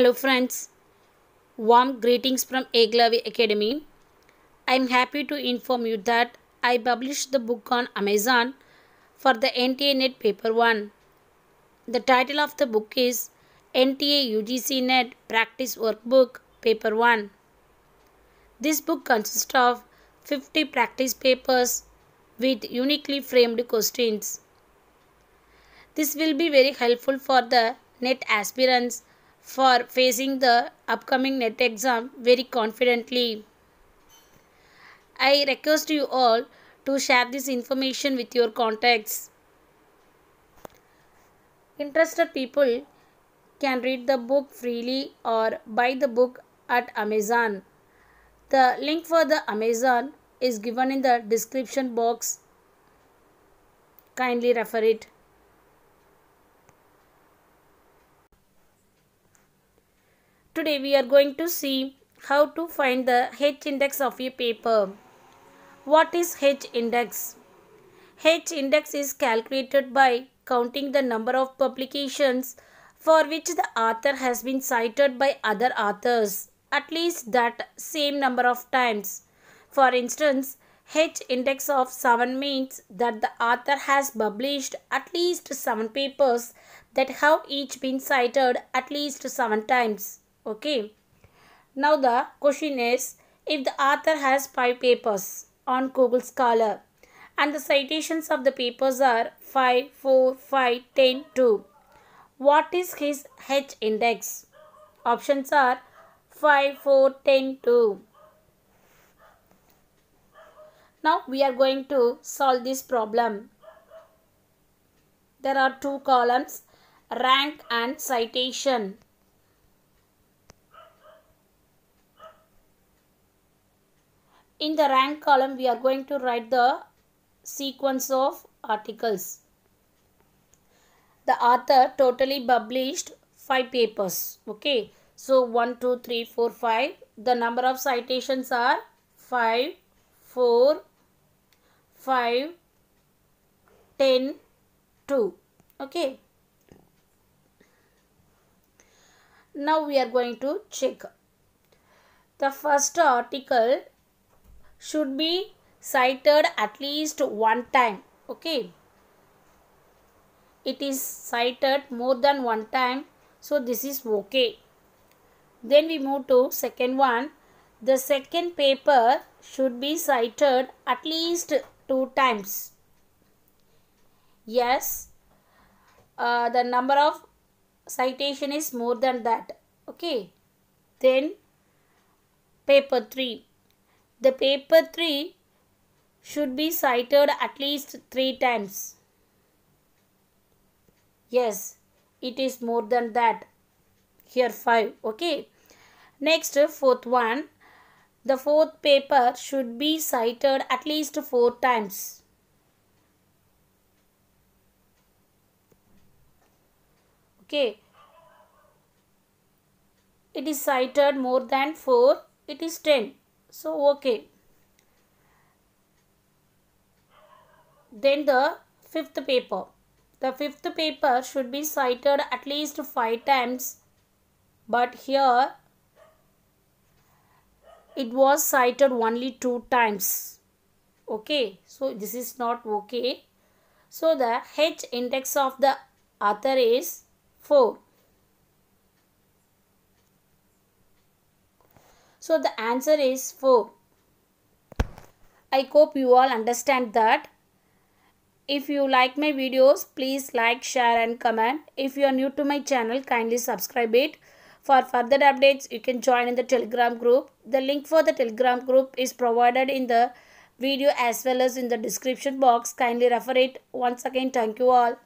Hello friends, warm greetings from Eglavi Academy. I am happy to inform you that I published the book on Amazon for the NTA NET paper 1. The title of the book is NTA UGC NET Practice Workbook Paper 1. This book consists of 50 practice papers with uniquely framed questions. This will be very helpful for the NET aspirants for facing the upcoming NET exam very confidently. I request you all to share this information with your contacts. Interested people can read the book freely or buy the book at Amazon. The link for the Amazon is given in the description box. Kindly refer it. Today we are going to see how to find the H index of a paper. What is H index? H index is calculated by counting the number of publications for which the author has been cited by other authors at least that same number of times. For instance, H index of 7 means that the author has published at least 7 papers that have each been cited at least 7 times. Okay. Now the question is if the author has five papers on Google Scholar and the citations of the papers are 5, 4, 5, 10, 2. What is his H index? Options are 5, 4, 10, 2. Now we are going to solve this problem. There are two columns, rank and citation. In the rank column, we are going to write the sequence of articles. The author totally published 5 papers. Okay. So 1, 2, 3, 4, 5. The number of citations are 5, 4, 5, 10, 2. Okay. Now we are going to check. The first article should be cited at least one time. Okay. It is cited more than one time. So this is okay. Then we move to second one. The second paper should be cited at least two times. Yes, uh, the number of citation is more than that. Okay. Then paper 3. The paper 3 should be cited at least 3 times. Yes, it is more than that. Here 5. Okay. Next, fourth one. The fourth paper should be cited at least 4 times. Okay. It is cited more than 4. It is 10 so okay then the fifth paper the fifth paper should be cited at least five times but here it was cited only two times okay so this is not okay so the h index of the author is 4 So the answer is 4. I hope you all understand that. If you like my videos, please like, share and comment. If you are new to my channel, kindly subscribe it. For further updates, you can join in the Telegram group. The link for the Telegram group is provided in the video as well as in the description box. Kindly refer it. Once again, thank you all.